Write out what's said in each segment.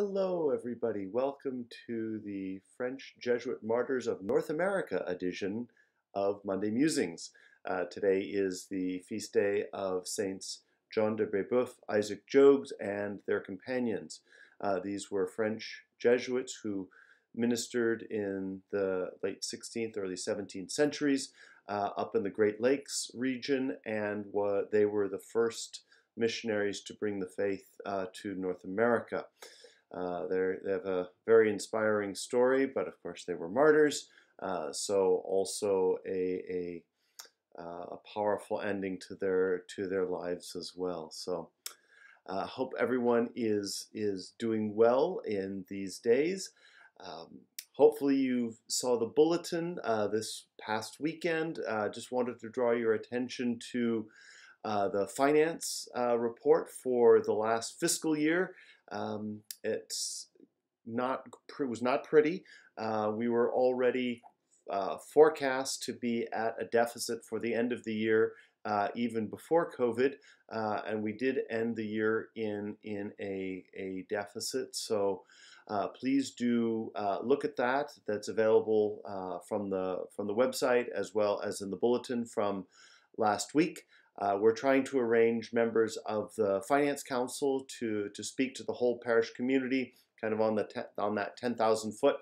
Hello, everybody. Welcome to the French Jesuit Martyrs of North America edition of Monday Musings. Uh, today is the feast day of Saints John de Brebeuf, Isaac Jogues, and their companions. Uh, these were French Jesuits who ministered in the late 16th, early 17th centuries uh, up in the Great Lakes region, and they were the first missionaries to bring the faith uh, to North America. Uh, they have a very inspiring story, but of course they were martyrs, uh, so also a, a, uh, a, powerful ending to their to their lives as well. So I uh, hope everyone is is doing well in these days. Um, hopefully you saw the bulletin uh, this past weekend. Uh, just wanted to draw your attention to. the finance report for the last fiscal year um, it's not it was not pretty. Uh, we were already uh, forecast to be at a deficit for the end of the year, uh, even before COVID, uh, and we did end the year in in a a deficit. So. Uh, please do uh, look at that. That's available from the from the website as well as in the bulletin from last week. Uh, we're trying to arrange members of the Finance Council to, to speak to the whole parish community, kind of on, the te- on that 10,000 foot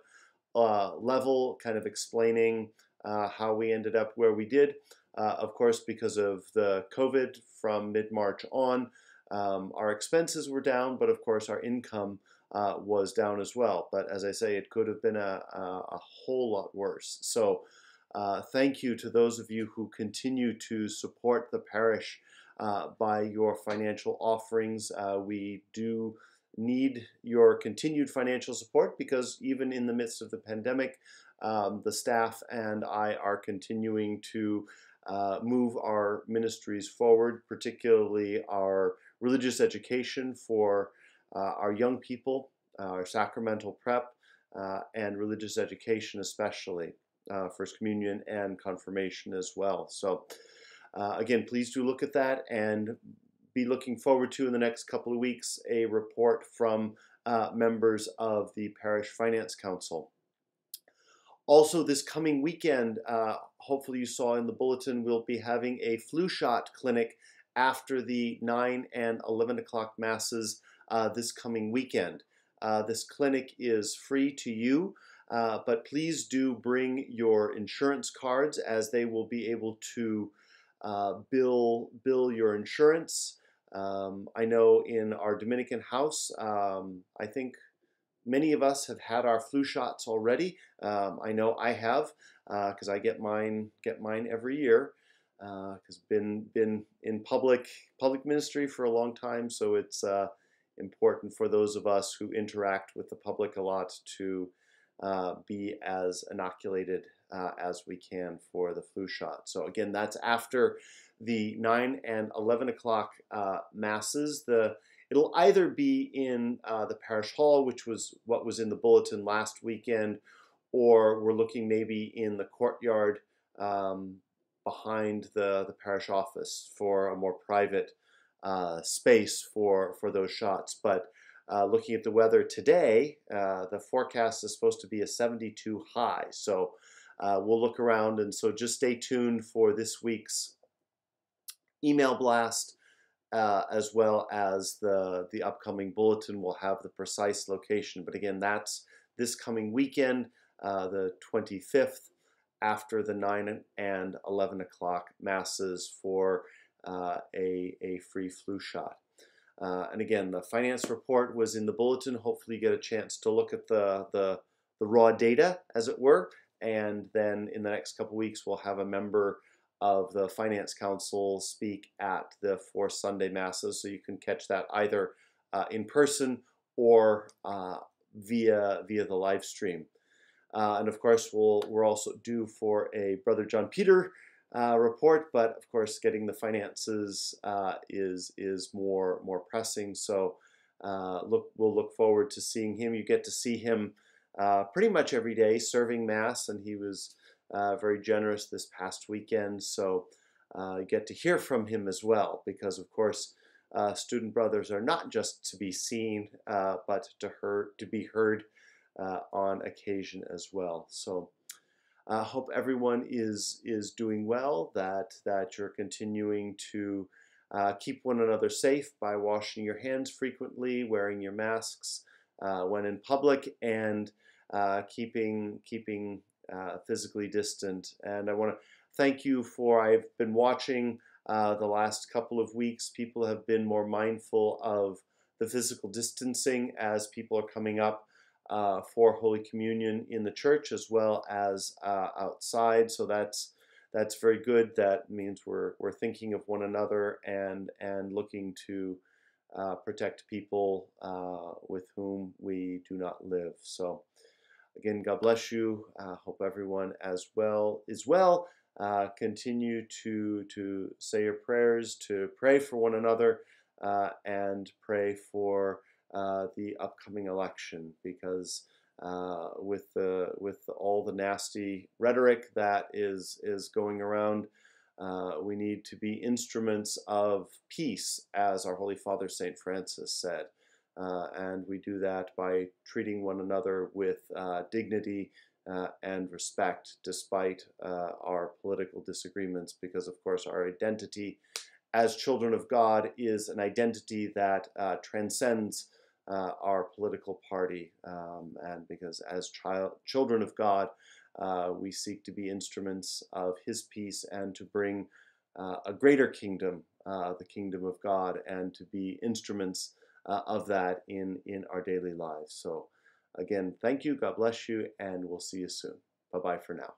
uh, level, kind of explaining uh, how we ended up where we did. Uh, of course, because of the COVID from mid March on, um, our expenses were down, but of course, our income uh, was down as well. But as I say, it could have been a, a, a whole lot worse. So, uh, thank you to those of you who continue to support the parish uh, by your financial offerings. Uh, we do need your continued financial support because even in the midst of the pandemic, um, the staff and I are continuing to uh, move our ministries forward, particularly our religious education for uh, our young people, our sacramental prep, and religious education especially uh, First Communion and Confirmation as well. So uh, again, please do look at that and be looking forward to in the next couple of weeks a report from uh, members of the Parish Finance Council. Also, this coming weekend, uh, hopefully you saw in the bulletin, we'll be having a flu shot clinic after the 9 and 11 o'clock masses uh, this coming weekend. Uh, this clinic is free to you. Uh, but please do bring your insurance cards as they will be able to uh, bill, bill your insurance. Um, I know in our Dominican house, um, I think many of us have had our flu shots already. Um, I know I have because uh, I get mine get mine every year because uh, been been in public public ministry for a long time, so it's uh, important for those of us who interact with the public a lot to uh, be as inoculated uh, as we can for the flu shot. So again, that's after the 9 and 11 o'clock uh, masses. The It'll either be in uh, the parish hall, which was what was in the bulletin last weekend, or we're looking maybe in the courtyard um, behind the, the parish office for a more private uh, space for, for those shots. But uh, looking at the weather today, uh, the forecast is supposed to be a 72 high. So uh, we'll look around. And so just stay tuned for this week's email blast, uh, as well as the, the upcoming bulletin. We'll have the precise location. But again, that's this coming weekend, uh, the 25th, after the 9 and 11 o'clock masses for uh, a, a free flu shot. Uh, and again, the finance report was in the bulletin. Hopefully you get a chance to look at the, the, the raw data, as it were. And then in the next couple weeks, we'll have a member of the Finance Council speak at the Four Sunday Masses. So you can catch that either uh, in person or uh, via, via the live stream. Uh, and of course, we'll, we're also due for a Brother John Peter uh, report, but of course, getting the finances uh, is is more more pressing. So uh, look, we'll look forward to seeing him. You get to see him uh, pretty much every day serving mass, and he was uh, very generous this past weekend. So uh, you get to hear from him as well, because of course. student brothers are not just to be seen, but to heard, to be heard on occasion as well. So I uh, hope everyone is is doing well. That that you're continuing to uh, keep one another safe by washing your hands frequently, wearing your masks uh, when in public, and uh, keeping keeping uh, physically distant. And I want to thank you for I've been watching uh, the last couple of weeks. People have been more mindful of the physical distancing as people are coming up uh, for Holy Communion in the church as well as uh, outside. So that's that's very good. That means we're we're thinking of one another and and looking to uh, protect people uh, with whom we do not live. So again, God bless you. Uh, hope everyone as well is well. Uh, continue to to say your prayers, to pray for one another, and pray for. Uh, the upcoming election because uh, with the with all the nasty rhetoric that is is going around, uh, we need to be instruments of peace, as our Holy Father Saint Francis said, uh, and we do that by treating one another with uh, dignity. and respect despite our political disagreements, because of course our identity as children of God is an identity that uh, transcends uh, our political party, um, and because as child, children of God, uh, we seek to be instruments of His peace and to bring uh, a greater kingdom, uh, the kingdom of God, and to be instruments uh, of that in, in our daily lives. So, again, thank you, God bless you, and we'll see you soon. Bye bye for now.